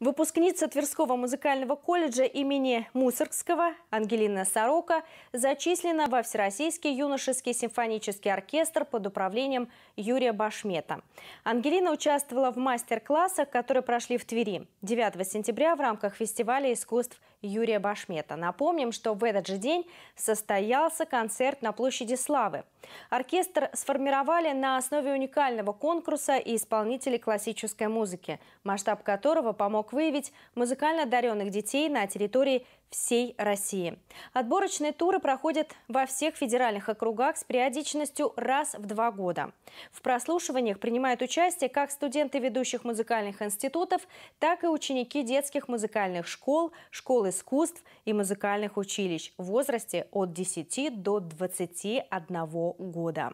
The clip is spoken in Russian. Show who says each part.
Speaker 1: Выпускница Тверского музыкального колледжа имени Мусоргского Ангелина Сорока зачислена во Всероссийский юношеский симфонический оркестр под управлением Юрия Башмета. Ангелина участвовала в мастер-классах, которые прошли в Твери 9 сентября в рамках фестиваля искусств Юрия Башмета. Напомним, что в этот же день состоялся концерт на площади Славы. Оркестр сформировали на основе уникального конкурса и исполнителей классической музыки, масштаб которого помог выявить музыкально одаренных детей на территории всей России. Отборочные туры проходят во всех федеральных округах с периодичностью раз в два года. В прослушиваниях принимают участие как студенты ведущих музыкальных институтов, так и ученики детских музыкальных школ, школ искусств и музыкальных училищ в возрасте от 10 до 21 года.